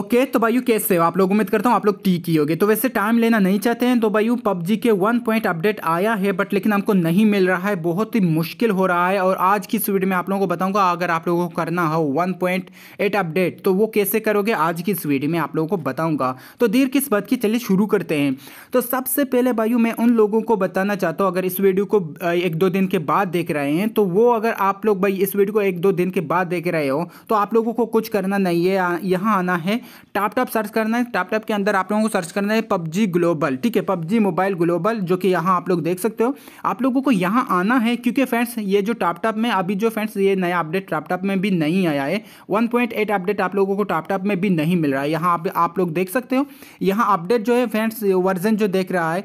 Okay तो भाई कैसे हो आप लोग उम्मीद करता हूँ आप लोग ठीक ही होगे तो वैसे टाइम लेना नहीं चाहते हैं तो भाई पबजी के वन पॉइंट अपडेट आया है बट लेकिन हमको नहीं मिल रहा है बहुत ही मुश्किल हो रहा है और आज की इस वीडियो में आप लोगों को बताऊंगा अगर आप लोगों को करना हो वन पॉइंट एट अपडेट तो वो कैसे करोगे आज की इस वीडियो में आप लोगों को बताऊँगा तो देर किस बात की चलिए शुरू करते हैं तो सबसे पहले भाई मैं उन लोगों को बताना चाहता हूँ अगर इस वीडियो को एक दो दिन के बाद देख रहे हैं तो वो अगर आप लोग भाई इस वीडियो को एक दो दिन के बाद देख रहे हो तो आप लोगों को कुछ करना नहीं है यहाँ आना है टाप टॉप सर्च करना है टाप टाप के अंदर आप लोगों को सर्च करना है पबजी ग्लोबल ठीक है पबजी मोबाइल ग्लोबल जो कि यहाँ आप लोग देख सकते हो आप लोगों को यहाँ आना है क्योंकि फ्रेंड्स ये जो टाप टॉप में अभी जो फ्रेंड्स ये नया अपडेट टाप टाप में भी नहीं आया है वन अपडेट आप लोगों को टाप टाप में भी नहीं मिल रहा है यहाँ आप, आप लोग देख सकते हो यहाँ अपडेट जो है फ्रेंड्स वर्जन जो देख रहा है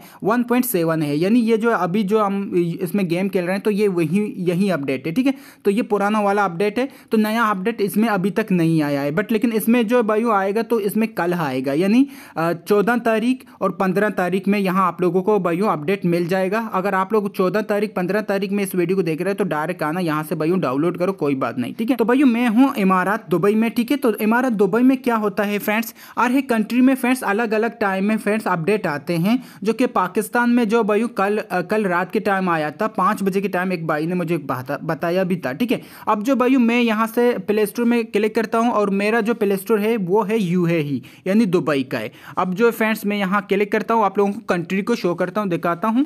वन है यानी ये जो अभी जो हम इसमें गेम खेल रहे हैं तो ये वही यही अपडेट है ठीक है तो ये पुराना वाला अपडेट है तो नया अपडेट इसमें अभी तक नहीं आया है बट लेकिन इसमें जो बायू आएगा आएगा तो इसमें कल आएगा यानी चौदह तारीख और पंद्रह तारीख में यहाँ आप लोगों को भाइयों अपडेट मिल जाएगा अगर आप लोग चौदह तारीख पंद्रह तारीख में इस वीडियो को देख रहे हैं तो डायरेक्ट आना यहाँ से भाइयों डाउनलोड करो कोई बात नहीं ठीक है तो भाइयों मैं हूँ इमारत दुबई में ठीक है तो इमारत दुबई में क्या होता है फ्रेंड्स और हे कंट्री में फ्रेंड्स अलग अलग टाइम में फ्रेंड्स अपडेट आते हैं जो कि पाकिस्तान में जो भाई कल कल रात के टाइम आया था पाँच बजे के टाइम एक भाई ने मुझे बताया भी था ठीक है अब जो भाई मैं यहाँ से प्ले स्टोर में क्लिक करता हूँ और मेरा जो प्ले स्टोर है वो है यू ही यानी दुबई का है अब जो फ्रेंड्स मैं यहाँ क्लिक करता हूँ आप लोगों को कंट्री को शो करता हूँ दिखाता हूँ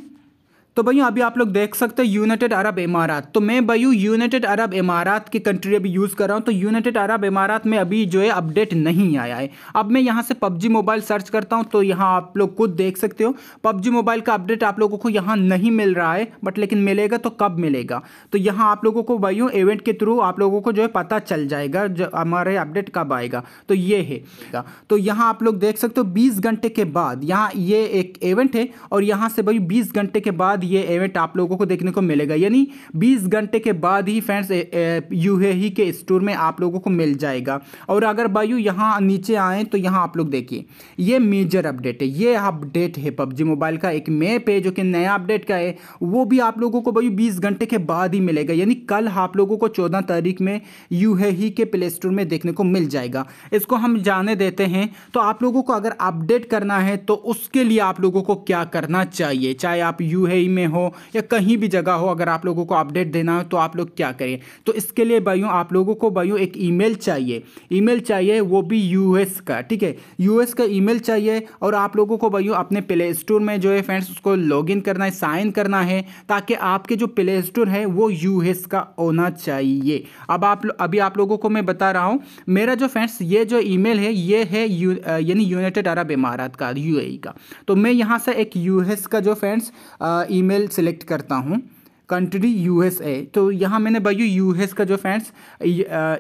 तो भैया अभी आप लोग देख सकते हैं यूनाइटेड अरब इमारात तो मैं भैया यूनाइटेड अरब इमारात की कंट्री अभी यूज़ कर रहा हूँ तो यूनाइटेड अरब इमारात में अभी जो है अपडेट नहीं आया है अब मैं यहाँ से पबजी मोबाइल सर्च करता हूँ तो यहाँ आप लोग खुद देख सकते हो पबजी मोबाइल का अपडेट आप लोगों को यहाँ नहीं मिल रहा है बट लेकिन मिलेगा तो कब मिलेगा तो यहाँ आप लोगों को भैया इवेंट के थ्रू आप लोगों को जो है पता चल जाएगा जो हमारे अपडेट कब आएगा तो ये है तो यहाँ आप लोग देख सकते हो बीस घंटे के बाद यहाँ ये एक इवेंट है और यहाँ से भाई बीस घंटे के बाद ये इवेंट आप लोगों को देखने को मिलेगा यानी बीस घंटे के बाद ही फ्रेंड्स यूएई के स्टोर में आप लोगों को मिल जाएगा और अगर बायू यहाँ नीचे आएँ तो यहाँ आप लोग देखिए ये मेजर अपडेट है ये अपडेट है पबजी मोबाइल का एक मैप है जो कि नया अपडेट का है वो भी आप लोगों को बायू बीस घंटे के बाद ही मिलेगा यानी कल आप लोगों को चौदह तारीख में यू ही के प्ले स्टोर में देखने को मिल जाएगा इसको हम जाने देते हैं तो आप लोगों को अगर अपडेट करना है तो उसके लिए आप लोगों को क्या करना चाहिए चाहे आप यू में हो या कहीं भी जगह हो अगर आप लोगों को अपडेट देना हो तो आप लोग क्या करें तो इसके लिए भाइयों आप लोगों को भाइयों एक ईमेल चाहिए ईमेल चाहिए वो भी यूएस का ठीक है यूएस का ईमेल चाहिए और आप लोगों को भाइयों अपने प्ले स्टोर में जो है फ्रेंड्स उसको लॉगिन करना है साइन करना है ताकि आपके जो प्ले स्टोर है वो यूएस का होना चाहिए अब आप अभी आप लोगों को मैं बता रहा हूँ मेरा जो फ्रेंड्स ये जो ईमेल है ये है यू यानी यूनाइटेड अरब इमारात का यूएई e का तो मैं यहाँ से एक यूएस का जो फ्रेंड्स ईमेल सेलेक्ट करता हूँ कंट्री यूएसए तो यहाँ मैंने भाई यूएस का जो फ्रेंड्स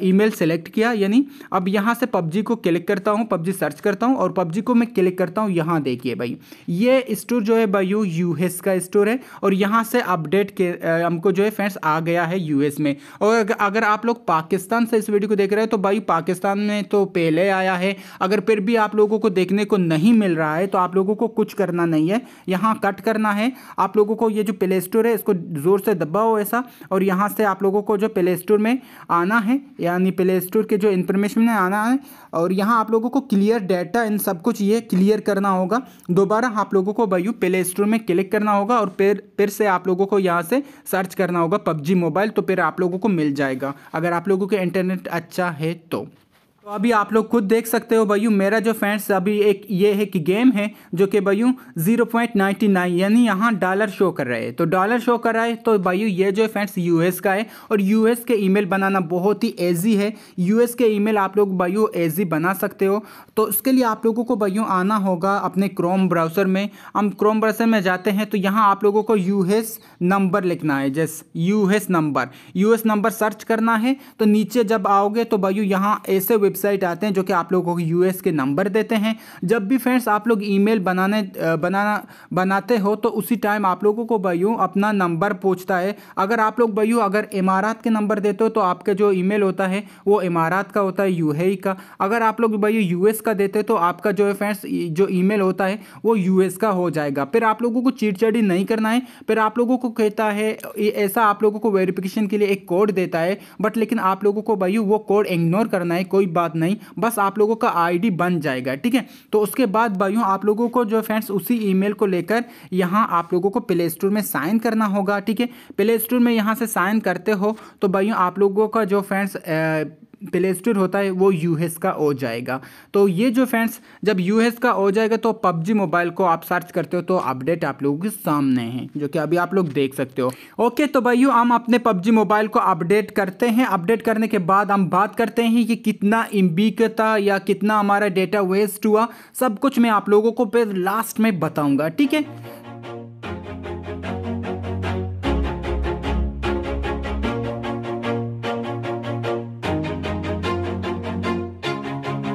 ईमेल सेलेक्ट किया यानी अब यहाँ से पबजी को क्लिक करता हूँ पबजी सर्च करता हूँ और पबजी को मैं क्लिक करता हूँ यहाँ देखिए भाई ये स्टोर जो है भाई यूएस का स्टोर है और यहाँ से अपडेट के हमको जो है फ्रेंड्स आ गया है यूएस में और अगर आप लोग पाकिस्तान से इस वीडियो को देख रहे हैं तो भाई पाकिस्तान में तो पहले आया है अगर फिर भी आप लोगों को देखने को नहीं मिल रहा है तो आप लोगों को कुछ करना नहीं है यहाँ कट करना है आप लोगों को ये जो प्ले स्टोर है इसको जोर ज़ोर से दबाओ ऐसा और यहाँ से आप लोगों को जो प्ले स्टोर में आना है यानी प्ले स्टोर के जो इन्फॉर्मेशन में आना है और यहाँ आप लोगों को क्लियर डाटा इन सब कुछ ये क्लियर करना होगा दोबारा आप लोगों को भाई प्ले स्टोर में क्लिक करना होगा और फिर फिर से आप लोगों को यहाँ से सर्च करना होगा पबजी मोबाइल तो फिर आप लोगों को मिल जाएगा अगर आप लोगों के इंटरनेट अच्छा है तो तो अभी आप लोग खुद देख सकते हो भैयू मेरा जो फ्रेंड्स अभी एक ये है कि गेम है जो कि नाइन्टी 0.99 यानी यहाँ डॉलर शो कर रहे हैं तो डॉलर शो कर रहा है तो भैयू ये जो फ्रेंड्स यूएस का है और यूएस के ईमेल बनाना बहुत ही ईजी है यूएस के ईमेल आप लोग भैयू ईजी बना सकते हो तो उसके लिए आप लोगों को भैयू आना होगा अपने क्रोम ब्राउज़र में हम क्रोम ब्राउज़र में जाते हैं तो यहाँ आप लोगों को यू नंबर लिखना है जैस U number U number search करना है तो नीचे जब आओगे तो भैयू यहाँ ऐसे वेबसाइट वेबसाइट आते हैं जो कि आप लोगों को यूएस के नंबर देते हैं जब भी फ्रेंड्स आप लोग ई बनाने बनाना बनाते हो तो उसी टाइम आप लोगों को बयू अपना नंबर पूछता है अगर आप लोग बयू अगर इमारात के नंबर देते हो तो आपका जो ई होता है वो इमारात का होता है यू का अगर आप लोग भैया यूएस का देते हो तो आपका जो है फ्रेंड्स जो ई होता है वो यूएस का हो जाएगा फिर आप लोगों को चिड़चिड़ी नहीं करना है फिर आप लोगों को कहता है ऐसा आप लोगों को वेरिफिकेशन के लिए एक कोड देता है बट लेकिन आप लोगों को भाई वो कोड इग्नोर करना है कोई बात बात नहीं बस आप लोगों का आईडी बन जाएगा ठीक है तो उसके बाद भाइयों आप लोगों को जो फ्रेंड्स उसी ईमेल को लेकर यहाँ आप लोगों को प्ले स्टोर में साइन करना होगा ठीक है प्ले स्टोर में यहाँ से साइन करते हो तो भाइयों आप लोगों का जो फ्रेंड्स प्ले स्टोर होता है वो एस का हो जाएगा तो ये जो फ्रेंड्स जब एस का हो जाएगा तो पबजी मोबाइल को आप सर्च करते हो तो अपडेट आप लोगों के सामने है जो कि अभी आप लोग देख सकते हो ओके तो भाई हम अपने पबजी मोबाइल को अपडेट करते हैं अपडेट करने के बाद हम बात करते हैं कि कितना एम था या कितना हमारा डेटा वेस्ट हुआ सब कुछ मैं आप लोगों को फिर लास्ट में बताऊँगा ठीक है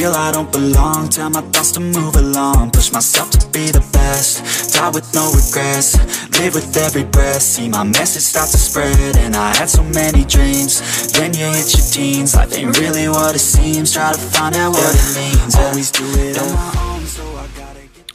feel I don't belong Tell my thoughts to move along Push myself to be the best Die with no regrets Live with every breath See my message start to spread And I had so many dreams Then you hit your teens Life ain't really what it seems Try to find out what yeah. it means Always do it on my own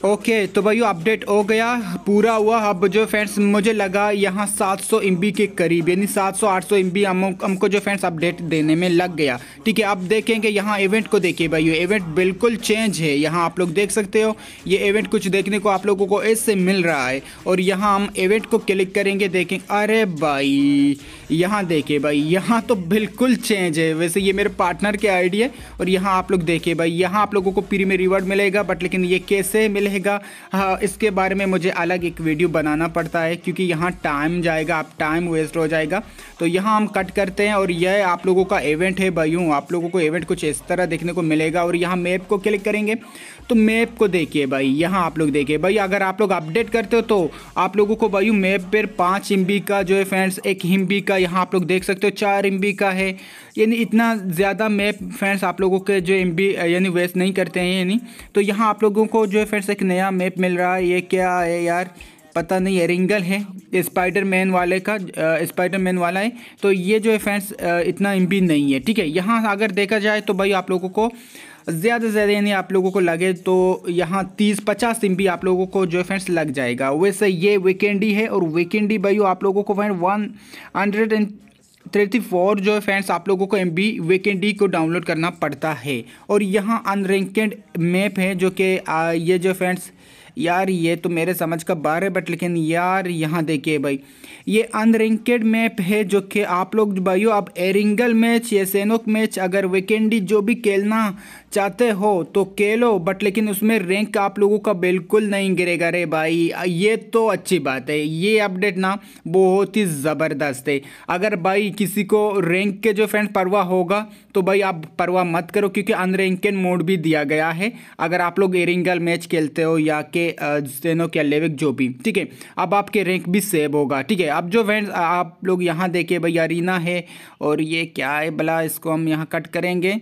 okay okay, तो भाई update हो गया पूरा हुआ अब जो friends मुझे लगा यहाँ 700 सौ के करीब यानी 700 800 सौ हम हमको जो फ्रेंड्स अपडेट देने में लग गया ठीक है अब देखेंगे यहाँ इवेंट को देखिए भाई ये इवेंट बिल्कुल चेंज है यहाँ आप लोग देख सकते हो ये इवेंट कुछ देखने को आप लोगों को ऐसे मिल रहा है और यहाँ हम इवेंट को क्लिक करेंगे देखें अरे भाई यहाँ देखिए भाई यहाँ तो बिल्कुल चेंज है वैसे ये मेरे पार्टनर के आइडिया है और यहाँ आप लोग देखिए भाई यहाँ आप लोगों को फ्री में रिवॉर्ड मिलेगा बट लेकिन ये कैसे मिले रहेगा हाँ इसके बारे में मुझे अलग एक वीडियो बनाना पड़ता है क्योंकि यहाँ टाइम जाएगा आप टाइम वेस्ट हो जाएगा तो यहाँ हम कट करते हैं और यह आप लोगों का इवेंट है भाई हूँ आप लोगों को इवेंट कुछ इस तरह देखने को मिलेगा और यहाँ मैप को क्लिक करेंगे तो मैप को देखिए भाई यहाँ आप लोग देखिए भाई अगर आप लोग अपडेट करते हो तो आप लोगों को भाई मैप पर पाँच एम का जो है फ्रेंड्स एक एम का यहाँ आप लोग देख सकते हो चार एम का है यानी इतना ज़्यादा मैप फ्रेंड्स आप लोगों के जो एम यानी वेस्ट नहीं करते हैं यानी तो यहाँ आप लोगों को जो है फ्रेंड्स एक नया मैप मिल रहा है ये क्या है यार पता नहीं है रिंगल है स्पाइडर मैन वाले का स्पाइडर मैन वाला है तो ये जो है फ्रेंड्स इतना इम्पी नहीं है ठीक है यहाँ अगर देखा जाए तो भाई आप लोगों को ज़्यादा से ज़्यादा यानी आप लोगों को लगे तो यहाँ तीस पचास एम आप लोगों को जो है फ्रेंड्स लग जाएगा वैसे ये वीकेंडी है और वीकेंडी भाई आप लोगों को friend one hundred and thirty four जो है फ्रेंड्स आप लोगों को एम बी वेकेंडी को डाउनलोड करना पड़ता है और यहाँ अनरेंकेड मैप है जो कि ये जो फ्रेंड्स यार ये तो मेरे समझ का बाहर है बट लेकिन यार यहाँ देखिए भाई ये अनरिंकेड मैप है जो कि आप लोग भाइयों आप एरिंगल मैच या सेनोक मैच अगर वीकेंडी जो भी खेलना चाहते हो तो खेलो बट लेकिन उसमें रैंक आप लोगों का बिल्कुल नहीं गिरेगा रे भाई ये तो अच्छी बात है ये अपडेट ना बहुत ही ज़बरदस्त है अगर भाई किसी को रैंक के जो फ्रेंड परवाह होगा तो भाई आप परवाह मत करो क्योंकि अनरैंकेड मोड भी दिया गया है अगर आप लोग एरिंगल मैच खेलते हो या के स्टेनो के लेविक जो भी ठीक है अब आपके रैंक भी सेव होगा ठीक है अब जो वेंट आप लोग यहाँ देखिए भाई अरीना है और ये क्या है भला इसको हम यहाँ कट करेंगे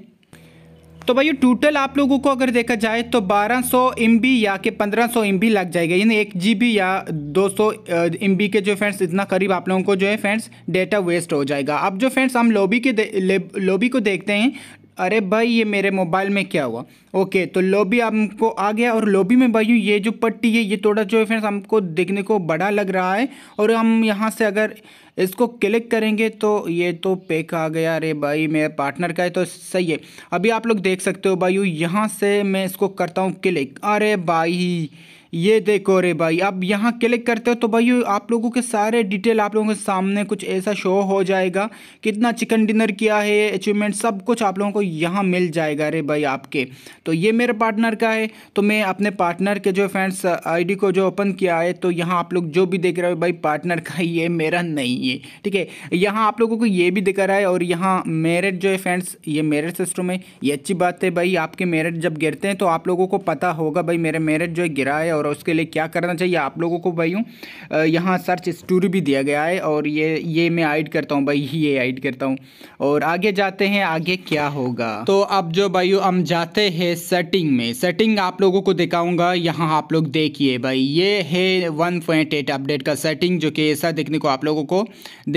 तो भाई टोटल आप लोगों को अगर देखा जाए तो 1200 सौ या के 1500 सौ लग जाएगा यानी एक जी या 200 सौ के जो फ्रेंड्स इतना करीब आप लोगों को जो है फ्रेंड्स डेटा वेस्ट हो जाएगा अब जो फ्रेंड्स हम लॉबी के लॉबी को देखते हैं अरे भाई ये मेरे मोबाइल में क्या हुआ ओके तो लॉबी हमको आ गया और लॉबी में भाई ये जो पट्टी है ये थोड़ा जो है फ्रेंड्स हमको देखने को बड़ा लग रहा है और हम यहाँ से अगर इसको क्लिक करेंगे तो ये तो पेक आ गया अरे भाई मेरे पार्टनर का है तो सही है अभी आप लोग देख सकते हो भाई यहाँ से मैं इसको करता हूँ क्लिक अरे भाई ये देखो रे भाई अब यहाँ क्लिक करते हो तो भाई आप लोगों के सारे डिटेल आप लोगों के सामने कुछ ऐसा शो हो जाएगा कितना चिकन डिनर किया है अचीवमेंट सब कुछ आप लोगों को यहाँ मिल जाएगा रे भाई आपके तो ये मेरे पार्टनर का है तो मैं अपने पार्टनर के जो फ्रेंड्स आईडी को जो ओपन किया है तो यहाँ आप लोग जो भी देख रहे हो भाई पार्टनर का ये मेरा नहीं है ठीक है यहाँ आप लोगों को ये भी दिखा रहा है और यहाँ मेरिट जो है फ्रेंड्स ये मेरिट सिस्टम है ये अच्छी बात है भाई आपके मेरिट जब गिरते हैं तो आप लोगों को पता होगा भाई मेरे मेरिट जो है गिरा है और और उसके लिए क्या करना चाहिए आप लोगों को भाई हूँ यहाँ सर्च स्टोरी भी दिया गया है और ये ये मैं ऐड करता हूँ भाई ये ऐड करता हूँ और आगे जाते हैं आगे क्या होगा तो अब जो भाई हम जाते हैं सेटिंग में सेटिंग आप लोगों को दिखाऊंगा यहाँ आप लोग देखिए भाई ये है वन अपडेट का सेटिंग जो कि ऐसा देखने को आप लोगों को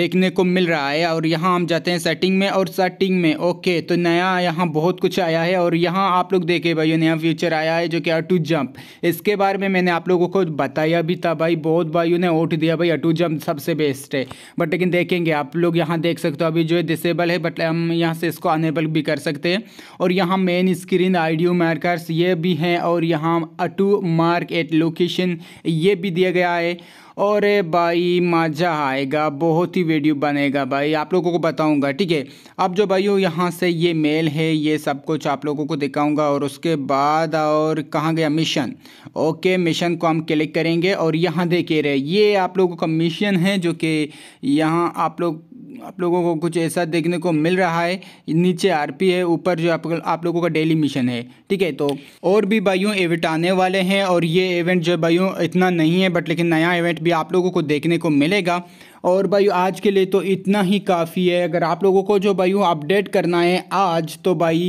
देखने को मिल रहा है और यहाँ हम जाते हैं सेटिंग में और सेटिंग में ओके तो नया यहाँ बहुत कुछ आया है और यहाँ आप लोग देखे भाई नया फ्यूचर आया है जो कि टू जंप इसके बारे में मैंने आप लोगों को बताया भी था भाई बहुत भाई उन्हें वोट दिया भाई अटू जम सबसे बेस्ट है बट लेकिन देखेंगे आप लोग यहाँ देख सकते हो अभी जो है डिसेबल है बट हम यहाँ से इसको अनेबल भी कर सकते हैं और यहाँ मेन स्क्रीन आईडियो मार्कर्स ये भी हैं और यहाँ अटू मार्क एट लोकेशन ये भी दिया गया है और भाई मज़ा आएगा बहुत ही वीडियो बनेगा भाई आप लोगों को बताऊँगा ठीक है अब जो भाई हो यहाँ से ये मेल है ये सब कुछ आप लोगों को दिखाऊँगा और उसके बाद और कहाँ गया मिशन ओके मिशन को हम क्लिक करेंगे और यहाँ देखिए रहे ये आप लोगों का मिशन है जो कि यहाँ आप लोग आप लोगों को कुछ ऐसा देखने को मिल रहा है नीचे आरपी है ऊपर जो आप आप लोगों का डेली मिशन है ठीक है तो और भी भाइयों इवेंट आने वाले हैं और ये इवेंट जो भाइयों इतना नहीं है बट लेकिन नया इवेंट भी आप लोगों को देखने को मिलेगा और भाई आज के लिए तो इतना ही काफ़ी है अगर आप लोगों को जो भाई अपडेट करना है आज तो भाई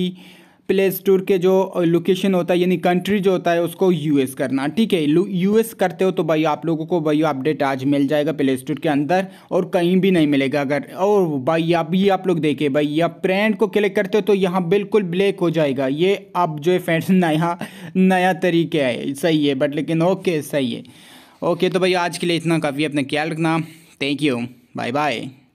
प्ले स्टोर के जो लोकेशन होता है यानी कंट्री जो होता है उसको यूएस करना ठीक है यूएस करते हो तो भाई आप लोगों को भाई अपडेट आज मिल जाएगा प्ले स्टोर के अंदर और कहीं भी नहीं मिलेगा अगर और भाई ये आप लोग देखें भाई अब प्रेंट को क्लिक करते हो तो यहाँ बिल्कुल ब्लैक हो जाएगा ये अब जो है फ्रेंड्स नया नया तरीका है सही है बट लेकिन ओके सही है ओके तो भाई आज के लिए इतना काफ़ी अपना ख्याल रखना थैंक यू बाय बाय